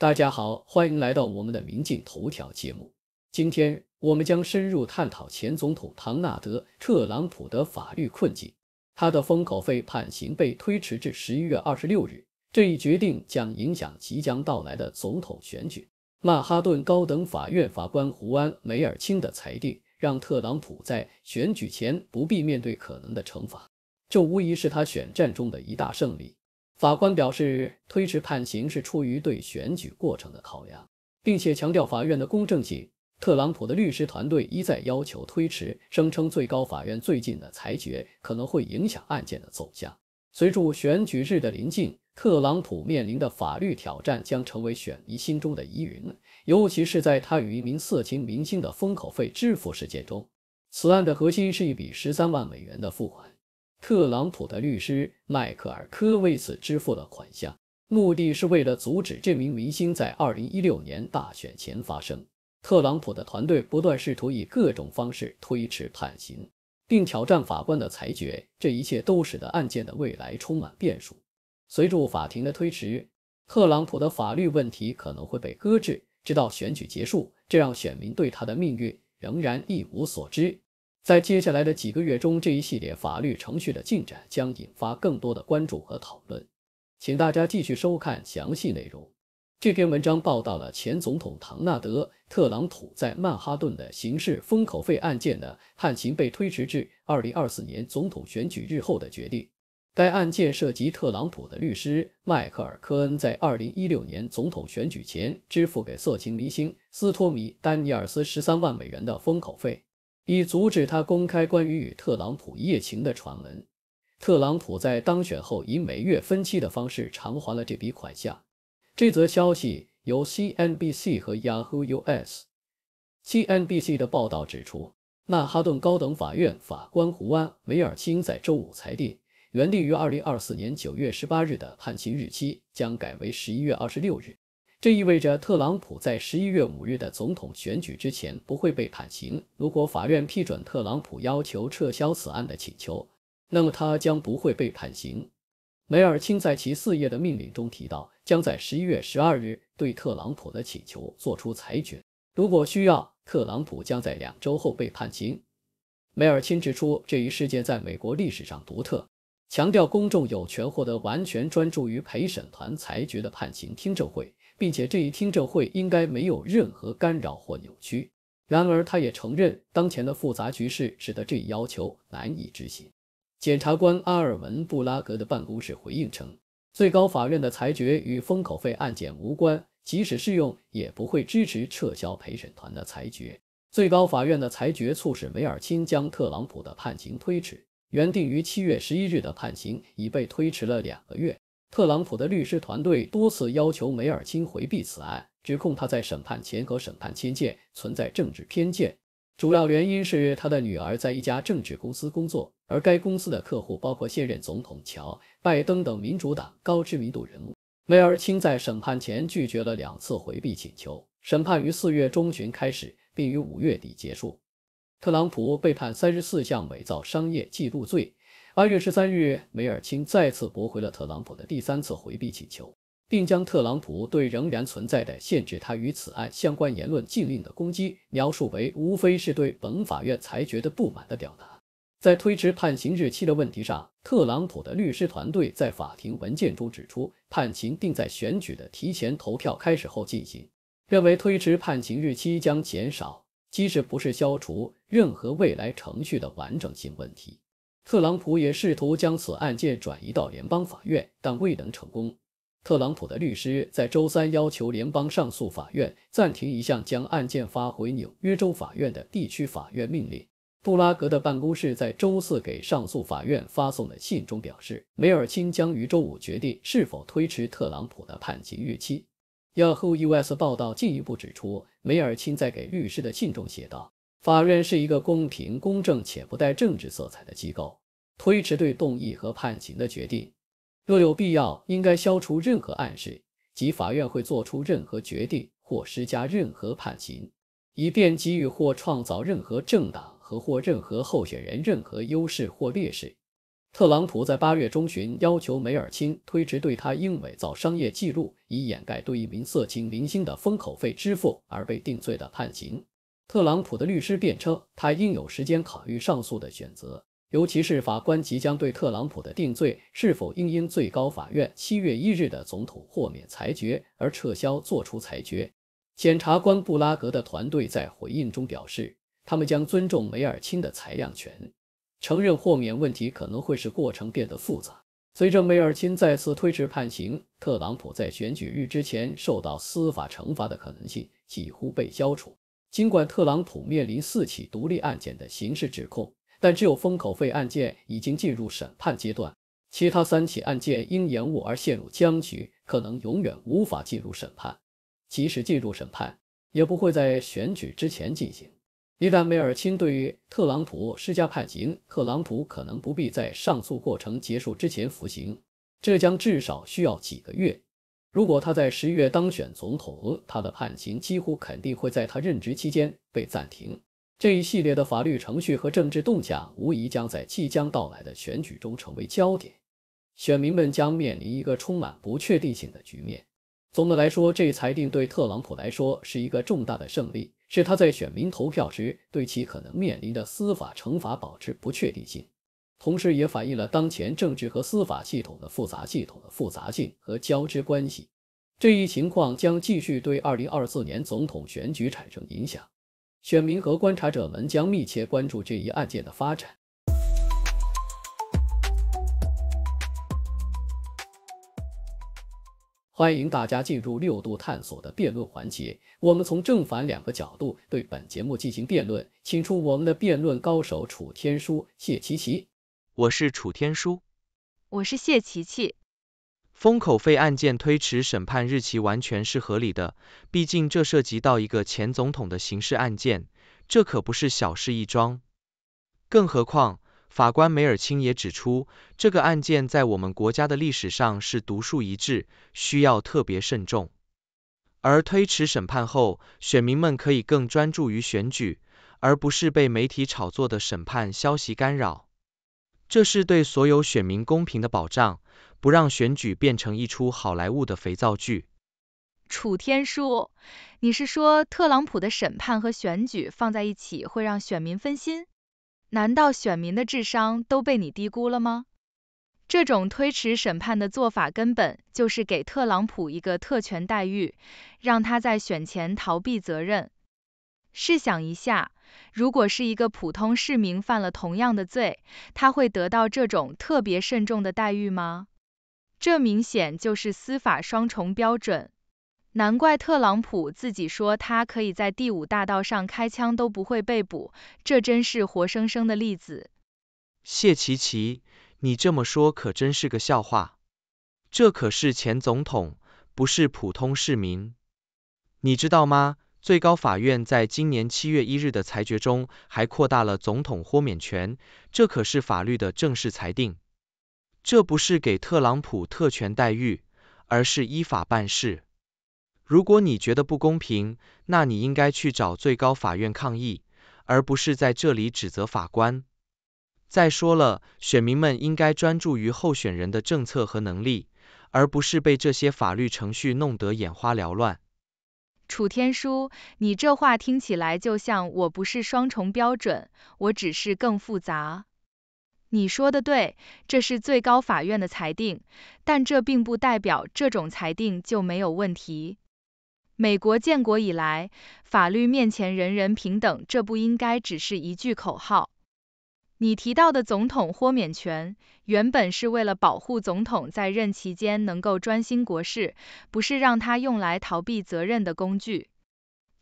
大家好，欢迎来到我们的《明镜头条》节目。今天，我们将深入探讨前总统唐纳德·特朗普的法律困境。他的封口费判刑被推迟至十一月二十六日，这一决定将影响即将到来的总统选举。曼哈顿高等法院法官胡安·梅尔钦的裁定让特朗普在选举前不必面对可能的惩罚，这无疑是他选战中的一大胜利。法官表示，推迟判刑是出于对选举过程的考量，并且强调法院的公正性。特朗普的律师团队一再要求推迟，声称最高法院最近的裁决可能会影响案件的走向。随着选举日的临近，特朗普面临的法律挑战将成为选民心中的疑云，尤其是在他与一名色情明星的封口费支付事件中。此案的核心是一笔十三万美元的付款。特朗普的律师迈克尔科为此支付了款项，目的是为了阻止这名明星在2016年大选前发生。特朗普的团队不断试图以各种方式推迟判刑，并挑战法官的裁决。这一切都使得案件的未来充满变数。随着法庭的推迟，特朗普的法律问题可能会被搁置，直到选举结束。这让选民对他的命运仍然一无所知。在接下来的几个月中，这一系列法律程序的进展将引发更多的关注和讨论。请大家继续收看详细内容。这篇文章报道了前总统唐纳德·特朗普在曼哈顿的刑事封口费案件的判刑被推迟至二零二四年总统选举日后的决定。该案件涉及特朗普的律师迈克尔·科恩在二零一六年总统选举前支付给色情明星斯托米·丹尼尔斯十三万美元的封口费。以阻止他公开关于与特朗普一夜情的传闻。特朗普在当选后以每月分期的方式偿还了这笔款项。这则消息由 CNBC 和 Yahoo US、CNBC 的报道指出。曼哈顿高等法院法官胡安·梅尔钦在周五裁定，原定于2024年9月18日的判刑日期将改为11月26日。这意味着特朗普在十一月五日的总统选举之前不会被判刑。如果法院批准特朗普要求撤销此案的请求，那么他将不会被判刑。梅尔钦在其四页的命令中提到，将在十一月十二日对特朗普的请求作出裁决。如果需要，特朗普将在两周后被判刑。梅尔钦指出，这一事件在美国历史上独特，强调公众有权获得完全专注于陪审团裁决的判刑听证会。并且这一听证会应该没有任何干扰或扭曲。然而，他也承认当前的复杂局势使得这一要求难以执行。检察官阿尔文·布拉格的办公室回应称，最高法院的裁决与封口费案件无关，即使适用，也不会支持撤销陪审团的裁决。最高法院的裁决促使梅尔钦将特朗普的判刑推迟，原定于七月十一日的判刑已被推迟了两个月。特朗普的律师团队多次要求梅尔钦回避此案，指控他在审判前和审判期间存在政治偏见，主要原因是他的女儿在一家政治公司工作，而该公司的客户包括现任总统乔·拜登等民主党高知名度人物。梅尔钦在审判前拒绝了两次回避请求。审判于四月中旬开始，并于五月底结束。特朗普被判三十四项伪造商业记录罪。八月十三日，梅尔钦再次驳回了特朗普的第三次回避请求，并将特朗普对仍然存在的限制他与此案相关言论禁令的攻击描述为无非是对本法院裁决的不满的表达。在推迟判刑日期的问题上，特朗普的律师团队在法庭文件中指出，判刑定在选举的提前投票开始后进行，认为推迟判刑日期将减少（即使不是消除）任何未来程序的完整性问题。特朗普也试图将此案件转移到联邦法院，但未能成功。特朗普的律师在周三要求联邦上诉法院暂停一项将案件发回纽约州法院的地区法院命令。布拉格的办公室在周四给上诉法院发送的信中表示，梅尔钦将于周五决定是否推迟特朗普的判刑日期。《Yahoo US》报道进一步指出，梅尔钦在给律师的信中写道：“法院是一个公平、公正且不带政治色彩的机构。”推迟对动议和判刑的决定，若有必要，应该消除任何暗示，即法院会做出任何决定或施加任何判刑，以便给予或创造任何政党和或任何候选人任何优势或劣势。特朗普在八月中旬要求梅尔钦推迟对他因伪造商业记录以掩盖对一名色情明星的封口费支付而被定罪的判刑。特朗普的律师辩称，他应有时间考虑上诉的选择。尤其是法官即将对特朗普的定罪是否应因最高法院七月一日的总统豁免裁决而撤销作出裁决。检察官布拉格的团队在回应中表示，他们将尊重梅尔钦的裁量权，承认豁免问题可能会使过程变得复杂。随着梅尔钦再次推迟判刑，特朗普在选举日之前受到司法惩罚的可能性几乎被消除。尽管特朗普面临四起独立案件的刑事指控。但只有封口费案件已经进入审判阶段，其他三起案件因延误而陷入僵局，可能永远无法进入审判。即使进入审判，也不会在选举之前进行。一旦梅尔钦对于特朗普施加判刑，特朗普可能不必在上诉过程结束之前服刑，这将至少需要几个月。如果他在十月当选总统，他的判刑几乎肯定会在他任职期间被暂停。这一系列的法律程序和政治动向无疑将在即将到来的选举中成为焦点，选民们将面临一个充满不确定性的局面。总的来说，这一裁定对特朗普来说是一个重大的胜利，是他在选民投票时对其可能面临的司法惩罚保持不确定性，同时也反映了当前政治和司法系统的复杂系统的复杂性和交织关系。这一情况将继续对二零二四年总统选举产生影响。选民和观察者们将密切关注这一案件的发展。欢迎大家进入六度探索的辩论环节，我们从正反两个角度对本节目进行辩论，请出我们的辩论高手楚天舒、谢琪琪。我是楚天舒，我是谢琪琪。封口费案件推迟审判日期完全是合理的，毕竟这涉及到一个前总统的刑事案件，这可不是小事一桩。更何况，法官梅尔钦也指出，这个案件在我们国家的历史上是独树一帜，需要特别慎重。而推迟审判后，选民们可以更专注于选举，而不是被媒体炒作的审判消息干扰，这是对所有选民公平的保障。不让选举变成一出好莱坞的肥皂剧。楚天舒，你是说特朗普的审判和选举放在一起会让选民分心？难道选民的智商都被你低估了吗？这种推迟审判的做法根本就是给特朗普一个特权待遇，让他在选前逃避责任。试想一下，如果是一个普通市民犯了同样的罪，他会得到这种特别慎重的待遇吗？这明显就是司法双重标准，难怪特朗普自己说他可以在第五大道上开枪都不会被捕，这真是活生生的例子。谢奇奇，你这么说可真是个笑话，这可是前总统，不是普通市民。你知道吗？最高法院在今年七月一日的裁决中还扩大了总统豁免权，这可是法律的正式裁定。这不是给特朗普特权待遇，而是依法办事。如果你觉得不公平，那你应该去找最高法院抗议，而不是在这里指责法官。再说了，选民们应该专注于候选人的政策和能力，而不是被这些法律程序弄得眼花缭乱。楚天舒，你这话听起来就像我不是双重标准，我只是更复杂。你说的对，这是最高法院的裁定，但这并不代表这种裁定就没有问题。美国建国以来，法律面前人人平等，这不应该只是一句口号。你提到的总统豁免权，原本是为了保护总统在任期间能够专心国事，不是让他用来逃避责任的工具。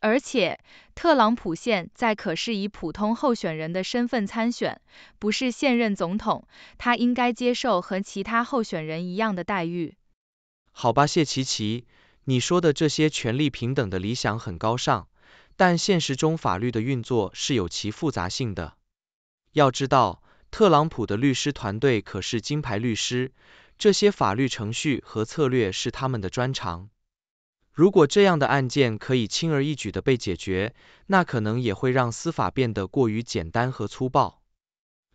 而且，特朗普现在可是以普通候选人的身份参选，不是现任总统，他应该接受和其他候选人一样的待遇。好吧，谢奇奇，你说的这些权力平等的理想很高尚，但现实中法律的运作是有其复杂性的。要知道，特朗普的律师团队可是金牌律师，这些法律程序和策略是他们的专长。如果这样的案件可以轻而易举的被解决，那可能也会让司法变得过于简单和粗暴。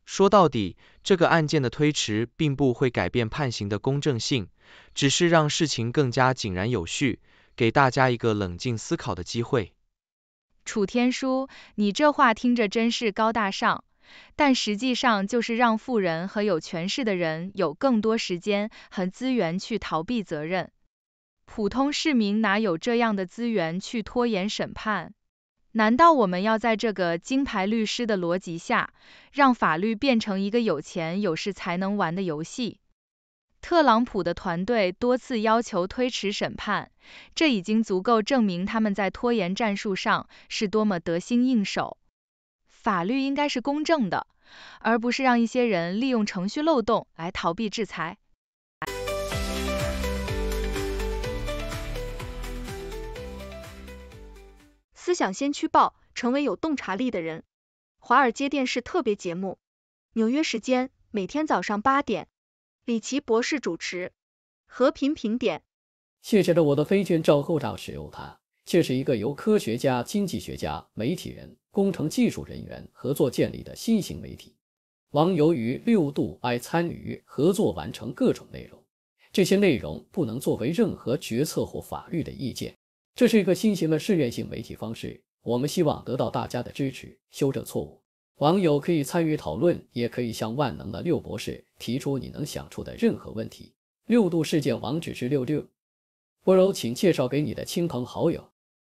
说到底，这个案件的推迟并不会改变判刑的公正性，只是让事情更加井然有序，给大家一个冷静思考的机会。楚天舒，你这话听着真是高大上，但实际上就是让富人和有权势的人有更多时间和资源去逃避责任。普通市民哪有这样的资源去拖延审判？难道我们要在这个金牌律师的逻辑下，让法律变成一个有钱有势才能玩的游戏？特朗普的团队多次要求推迟审判，这已经足够证明他们在拖延战术上是多么得心应手。法律应该是公正的，而不是让一些人利用程序漏洞来逃避制裁。思想先驱报，成为有洞察力的人。华尔街电视特别节目，纽约时间每天早上八点，李奇博士主持。和平评点。谢谢了我的飞卷，赵构长使用它，却是一个由科学家、经济学家、媒体人、工程技术人员合作建立的新型媒体。网友与六度爱参与合作完成各种内容，这些内容不能作为任何决策或法律的意见。这是一个新型的试验性媒体方式，我们希望得到大家的支持，修正错误。网友可以参与讨论，也可以向万能的六博士提出你能想出的任何问题。六度事件网址是六六。不如请介绍给你的亲朋好友。